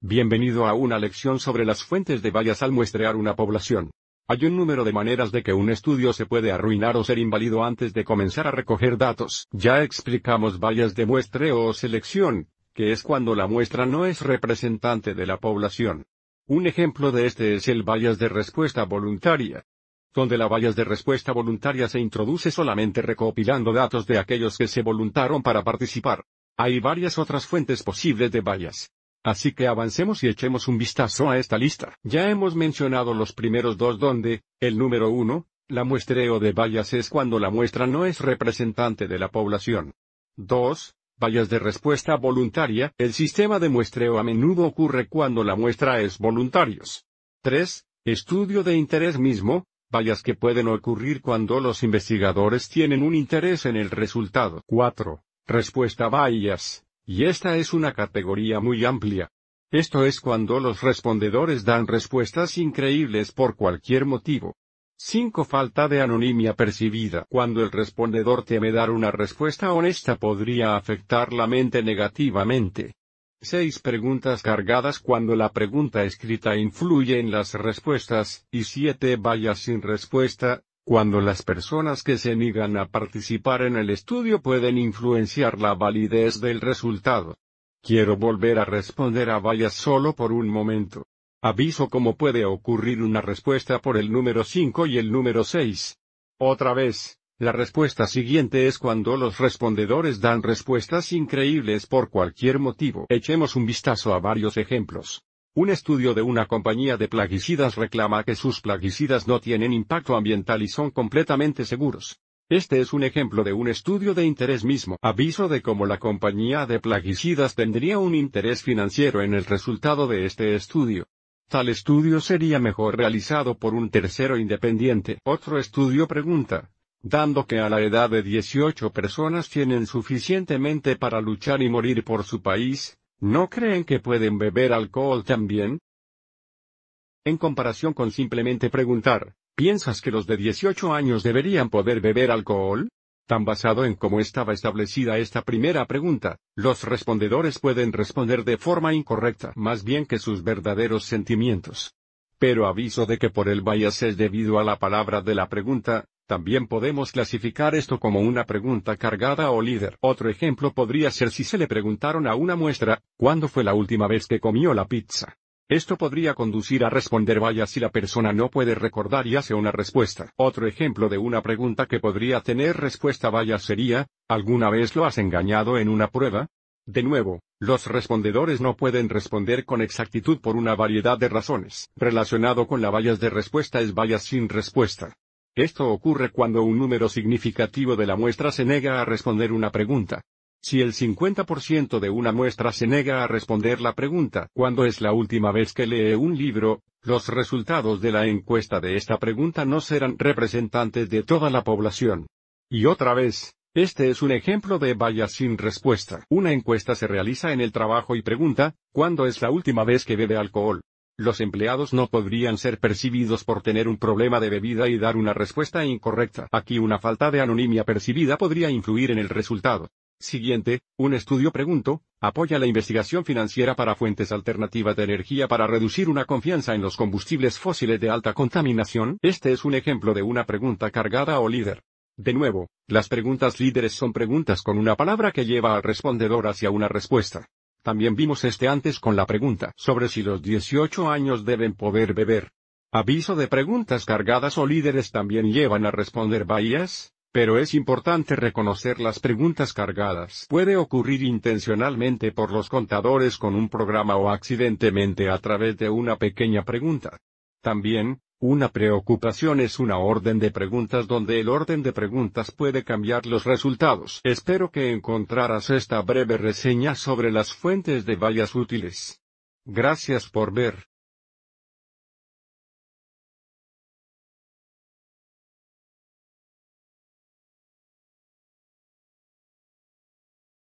Bienvenido a una lección sobre las fuentes de vallas al muestrear una población. Hay un número de maneras de que un estudio se puede arruinar o ser inválido antes de comenzar a recoger datos. Ya explicamos vallas de muestreo o selección, que es cuando la muestra no es representante de la población. Un ejemplo de este es el vallas de respuesta voluntaria, donde la vallas de respuesta voluntaria se introduce solamente recopilando datos de aquellos que se voluntaron para participar. Hay varias otras fuentes posibles de vallas. Así que avancemos y echemos un vistazo a esta lista. Ya hemos mencionado los primeros dos donde, el número uno, la muestreo de vallas es cuando la muestra no es representante de la población. 2. Vallas de respuesta voluntaria. El sistema de muestreo a menudo ocurre cuando la muestra es voluntarios. 3. Estudio de interés mismo. Vallas que pueden ocurrir cuando los investigadores tienen un interés en el resultado. 4. Respuesta vayas Y esta es una categoría muy amplia. Esto es cuando los respondedores dan respuestas increíbles por cualquier motivo. 5. Falta de anonimia percibida. Cuando el respondedor teme dar una respuesta honesta podría afectar la mente negativamente. 6. Preguntas cargadas cuando la pregunta escrita influye en las respuestas, y 7. Vaya sin respuesta, cuando las personas que se niegan a participar en el estudio pueden influenciar la validez del resultado. Quiero volver a responder a vallas solo por un momento. Aviso cómo puede ocurrir una respuesta por el número 5 y el número 6. Otra vez, la respuesta siguiente es cuando los respondedores dan respuestas increíbles por cualquier motivo. Echemos un vistazo a varios ejemplos. Un estudio de una compañía de plaguicidas reclama que sus plaguicidas no tienen impacto ambiental y son completamente seguros. Este es un ejemplo de un estudio de interés mismo. Aviso de cómo la compañía de plaguicidas tendría un interés financiero en el resultado de este estudio. Tal estudio sería mejor realizado por un tercero independiente. Otro estudio pregunta, dando que a la edad de 18 personas tienen suficientemente para luchar y morir por su país, ¿No creen que pueden beber alcohol también? En comparación con simplemente preguntar, ¿piensas que los de 18 años deberían poder beber alcohol? Tan basado en cómo estaba establecida esta primera pregunta, los respondedores pueden responder de forma incorrecta más bien que sus verdaderos sentimientos. Pero aviso de que por el bias es debido a la palabra de la pregunta, también podemos clasificar esto como una pregunta cargada o líder. Otro ejemplo podría ser si se le preguntaron a una muestra, ¿cuándo fue la última vez que comió la pizza? Esto podría conducir a responder vaya si la persona no puede recordar y hace una respuesta. Otro ejemplo de una pregunta que podría tener respuesta vaya sería, ¿alguna vez lo has engañado en una prueba? De nuevo, los respondedores no pueden responder con exactitud por una variedad de razones. Relacionado con la vallas de respuesta es vallas sin respuesta. Esto ocurre cuando un número significativo de la muestra se nega a responder una pregunta. Si el 50% de una muestra se nega a responder la pregunta ¿cuándo es la última vez que lee un libro?, los resultados de la encuesta de esta pregunta no serán representantes de toda la población. Y otra vez, este es un ejemplo de vaya sin respuesta. Una encuesta se realiza en el trabajo y pregunta, ¿cuándo es la última vez que bebe alcohol? Los empleados no podrían ser percibidos por tener un problema de bebida y dar una respuesta incorrecta. Aquí una falta de anonimia percibida podría influir en el resultado. Siguiente, un estudio pregunto, apoya la investigación financiera para fuentes alternativas de energía para reducir una confianza en los combustibles fósiles de alta contaminación. Este es un ejemplo de una pregunta cargada o líder. De nuevo, las preguntas líderes son preguntas con una palabra que lleva al respondedor hacia una respuesta. También vimos este antes con la pregunta sobre si los 18 años deben poder beber. Aviso de preguntas cargadas o líderes también llevan a responder bahías, pero es importante reconocer las preguntas cargadas. Puede ocurrir intencionalmente por los contadores con un programa o accidentemente a través de una pequeña pregunta. También, una preocupación es una orden de preguntas donde el orden de preguntas puede cambiar los resultados. Espero que encontraras esta breve reseña sobre las fuentes de vallas útiles. Gracias por ver.